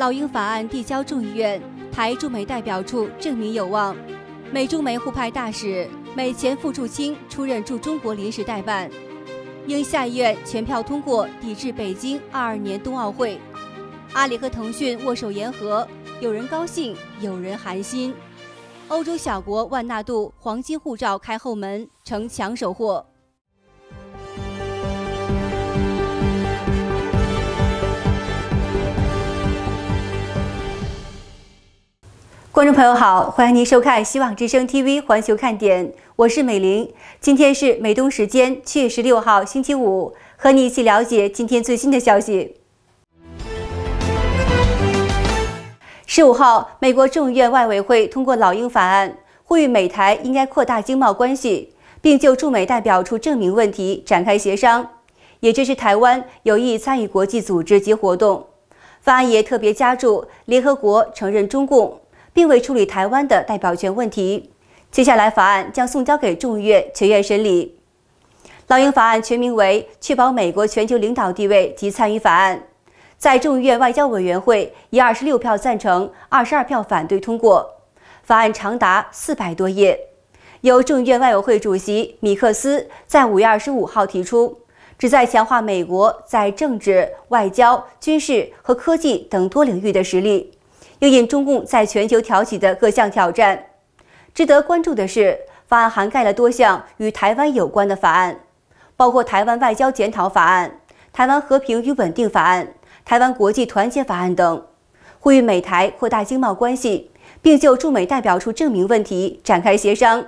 老鹰法案递交众议院，台驻美代表处证明有望。美驻美互派大使，美前副驻青出任驻中国临时代办。应下议院全票通过抵制北京二二年冬奥会。阿里和腾讯握手言和，有人高兴，有人寒心。欧洲小国万纳度黄金护照开后门，成抢手货。观众朋友好，欢迎您收看《希望之声 TV 环球看点》，我是美玲。今天是美东时间七月十六号星期五，和你一起了解今天最新的消息。十五号，美国众议院外委会通过《老鹰法案》，呼吁美台应该扩大经贸关系，并就驻美代表处证明问题展开协商，也支持台湾有意参与国际组织及活动。法案也特别加注，联合国承认中共。并未处理台湾的代表权问题。接下来，法案将送交给众议院全院审理。《老鹰法案》全名为《确保美国全球领导地位及参与法案》，在众议院外交委员会以二十六票赞成、二十二票反对通过。法案长达四百多页，由众议院外委会主席米克斯在五月二十五号提出，旨在强化美国在政治、外交、军事和科技等多领域的实力。又因中共在全球挑起的各项挑战，值得关注的是，法案涵盖了多项与台湾有关的法案，包括《台湾外交检讨法案》《台湾和平与稳定法案》《台湾国际团结法案》等，呼吁美台扩大经贸关系，并就驻美代表处证明问题展开协商，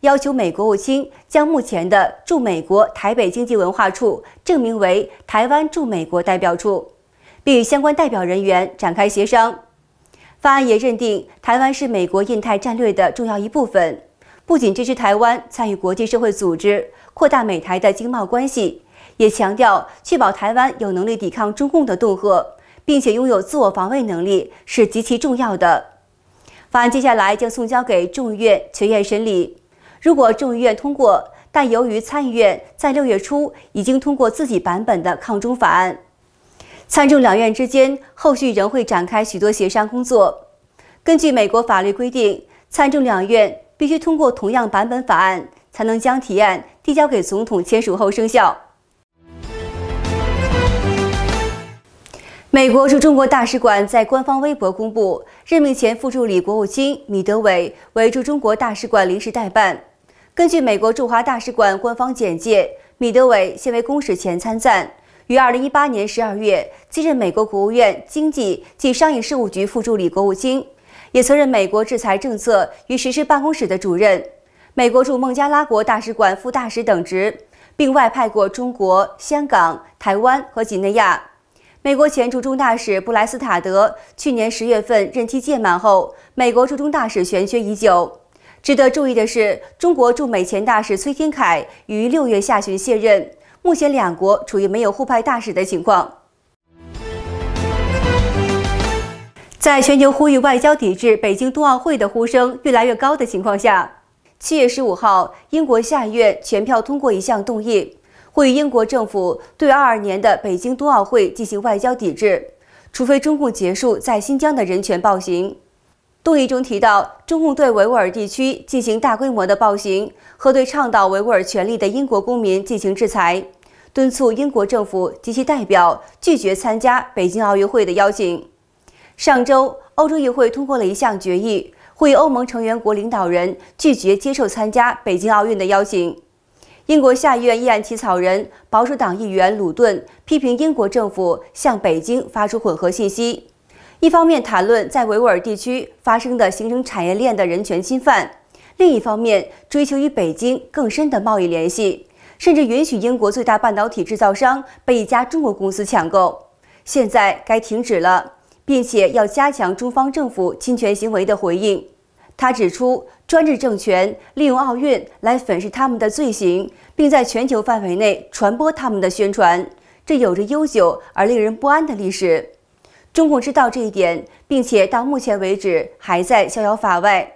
要求美国务卿将目前的驻美国台北经济文化处证明为台湾驻美国代表处，并与相关代表人员展开协商。法案也认定台湾是美国印太战略的重要一部分，不仅支持台湾参与国际社会组织、扩大美台的经贸关系，也强调确保台湾有能力抵抗中共的恫吓，并且拥有自我防卫能力是极其重要的。法案接下来将送交给众议院全院审理，如果众议院通过，但由于参议院在六月初已经通过自己版本的抗中法案。参众两院之间，后续仍会展开许多协商工作。根据美国法律规定，参众两院必须通过同样版本法案，才能将提案递交给总统签署后生效。美国驻中国大使馆在官方微博公布，任命前副助理国务卿米德韦为驻中国大使馆临时代办。根据美国驻华大使馆官方简介，米德韦现为公使前参赞。于二零一八年十二月，继任美国国务院经济及商业事务局副助理国务卿，也曾任美国制裁政策与实施办公室的主任，美国驻孟加拉国大使馆副大使等职，并外派过中国香港、台湾和几内亚。美国前驻中大使布莱斯塔德去年十月份任期届满后，美国驻中大使悬缺已久。值得注意的是，中国驻美前大使崔天凯于六月下旬卸任。目前，两国处于没有互派大使的情况。在全球呼吁外交抵制北京冬奥会的呼声越来越高的情况下，七月十五号，英国下院全票通过一项动议，呼吁英国政府对二二年的北京冬奥会进行外交抵制，除非中共结束在新疆的人权暴行。动议中提到，中共对维吾尔地区进行大规模的暴行，和对倡导维吾尔权利的英国公民进行制裁，敦促英国政府及其代表拒绝参加北京奥运会的邀请。上周，欧洲议会通过了一项决议，呼吁欧盟成员国领导人拒绝接受参加北京奥运的邀请。英国下议院议案起草人、保守党议员鲁顿批评英国政府向北京发出混合信息。一方面谈论在维吾尔地区发生的形成产业链的人权侵犯，另一方面追求与北京更深的贸易联系，甚至允许英国最大半导体制造商被一家中国公司抢购。现在该停止了，并且要加强中方政府侵权行为的回应。他指出，专制政权利用奥运来粉饰他们的罪行，并在全球范围内传播他们的宣传，这有着悠久而令人不安的历史。中共知道这一点，并且到目前为止还在逍遥法外。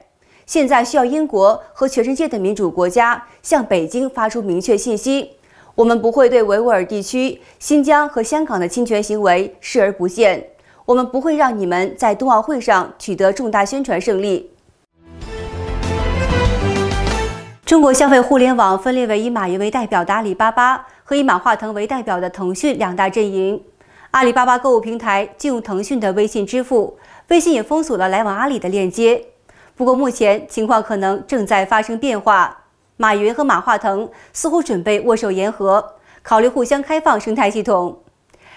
现在需要英国和全世界的民主国家向北京发出明确信息：我们不会对维吾尔地区、新疆和香港的侵权行为视而不见；我们不会让你们在冬奥会上取得重大宣传胜利。中国消费互联网分裂为以马云为代表的阿里巴巴和以马化腾为代表的腾讯两大阵营。阿里巴巴购物平台进入腾讯的微信支付，微信也封锁了来往阿里的链接。不过，目前情况可能正在发生变化。马云和马化腾似乎准备握手言和，考虑互相开放生态系统。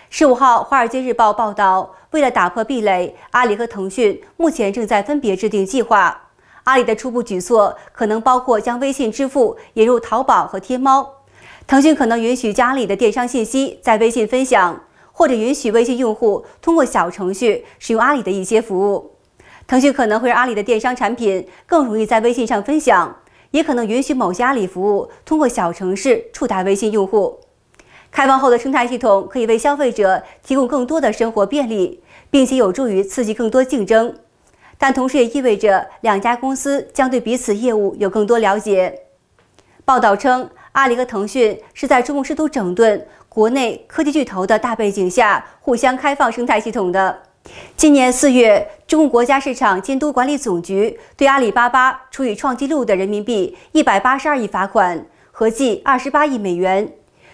十五号，《华尔街日报》报道，为了打破壁垒，阿里和腾讯目前正在分别制定计划。阿里的初步举措可能包括将微信支付引入淘宝和天猫，腾讯可能允许家里的电商信息在微信分享。或者允许微信用户通过小程序使用阿里的一些服务，腾讯可能会让阿里的电商产品更容易在微信上分享，也可能允许某些阿里服务通过小程序触达微信用户。开放后的生态系统可以为消费者提供更多的生活便利，并且有助于刺激更多竞争，但同时也意味着两家公司将对彼此业务有更多了解。报道称，阿里和腾讯是在中共试图整顿。国内科技巨头的大背景下，互相开放生态系统的。今年四月，中国国家市场监督管理总局对阿里巴巴处以创纪录的人民币一百八十二亿罚款，合计二十八亿美元。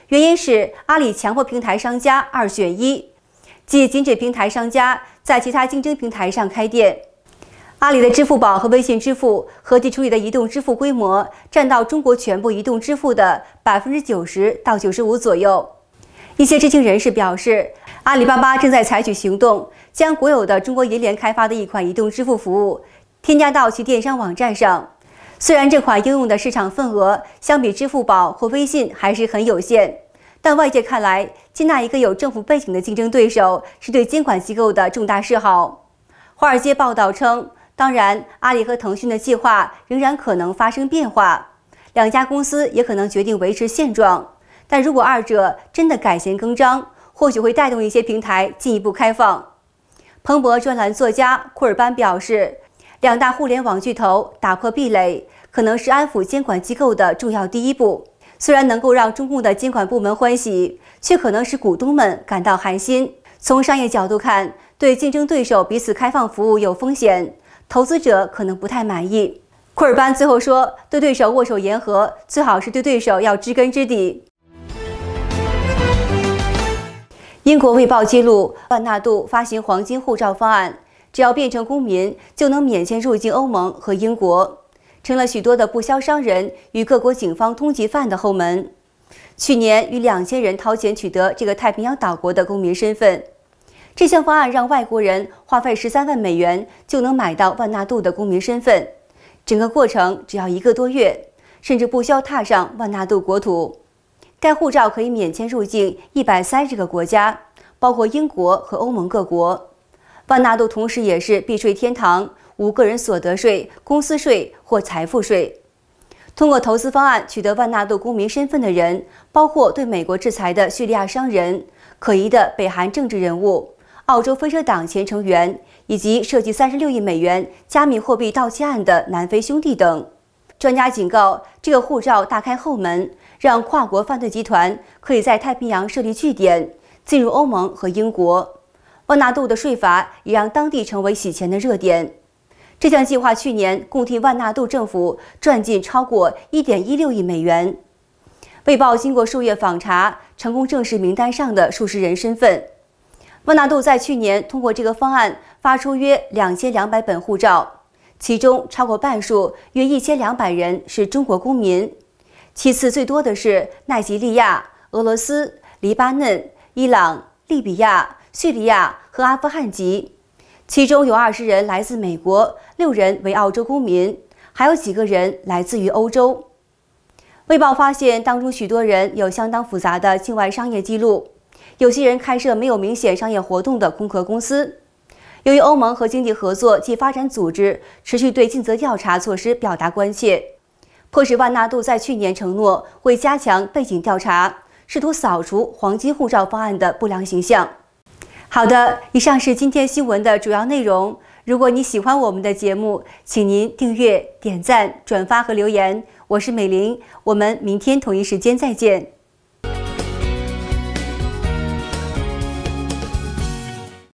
原因是阿里强迫平台商家二选一，即禁止平台商家在其他竞争平台上开店。阿里的支付宝和微信支付合计处理的移动支付规模，占到中国全部移动支付的百分之九十到九十五左右。一些知情人士表示，阿里巴巴正在采取行动，将国有的中国银联开发的一款移动支付服务添加到其电商网站上。虽然这款应用的市场份额相比支付宝或微信还是很有限，但外界看来，接纳一个有政府背景的竞争对手是对监管机构的重大示好。华尔街报道称，当然，阿里和腾讯的计划仍然可能发生变化，两家公司也可能决定维持现状。但如果二者真的改弦更张，或许会带动一些平台进一步开放。彭博专栏作家库尔班表示，两大互联网巨头打破壁垒，可能是安抚监管机构的重要第一步。虽然能够让中共的监管部门欢喜，却可能使股东们感到寒心。从商业角度看，对竞争对手彼此开放服务有风险，投资者可能不太满意。库尔班最后说，对对手握手言和，最好是对对手要知根知底。英国《卫报》记录，万纳度发行黄金护照方案，只要变成公民，就能免签入境欧盟和英国，成了许多的不肖商人与各国警方通缉犯的后门。去年，有两千人掏钱取得这个太平洋岛国的公民身份。这项方案让外国人花费十三万美元就能买到万纳度的公民身份，整个过程只要一个多月，甚至不需要踏上万纳度国土。该护照可以免签入境一百三十个国家，包括英国和欧盟各国。万纳度同时也是避税天堂，无个人所得税、公司税或财富税。通过投资方案取得万纳度公民身份的人，包括对美国制裁的叙利亚商人、可疑的北韩政治人物、澳洲飞车党前成员，以及涉及三十六亿美元加密货币盗窃案的南非兄弟等。专家警告，这个护照大开后门。让跨国犯罪集团可以在太平洋设立据点，进入欧盟和英国。万纳度的税法也让当地成为洗钱的热点。这项计划去年共替万纳度政府赚进超过一点一六亿美元。被曝经过数月访查，成功证实名单上的数十人身份。万纳度在去年通过这个方案发出约两千两百本护照，其中超过半数，约一千两百人是中国公民。其次最多的是奈及利亚、俄罗斯、黎巴嫩、伊朗、利比亚、叙利亚和阿富汗籍，其中有二十人来自美国，六人为澳洲公民，还有几个人来自于欧洲。卫报发现，当中许多人有相当复杂的境外商业记录，有些人开设没有明显商业活动的空壳公司。由于欧盟和经济合作及发展组织持续对尽责调查措施表达关切。迫使万纳度在去年承诺会加强背景调查，试图扫除黄金护照方案的不良形象。好的，以上是今天新闻的主要内容。如果你喜欢我们的节目，请您订阅、点赞、转发和留言。我是美玲，我们明天同一时间再见。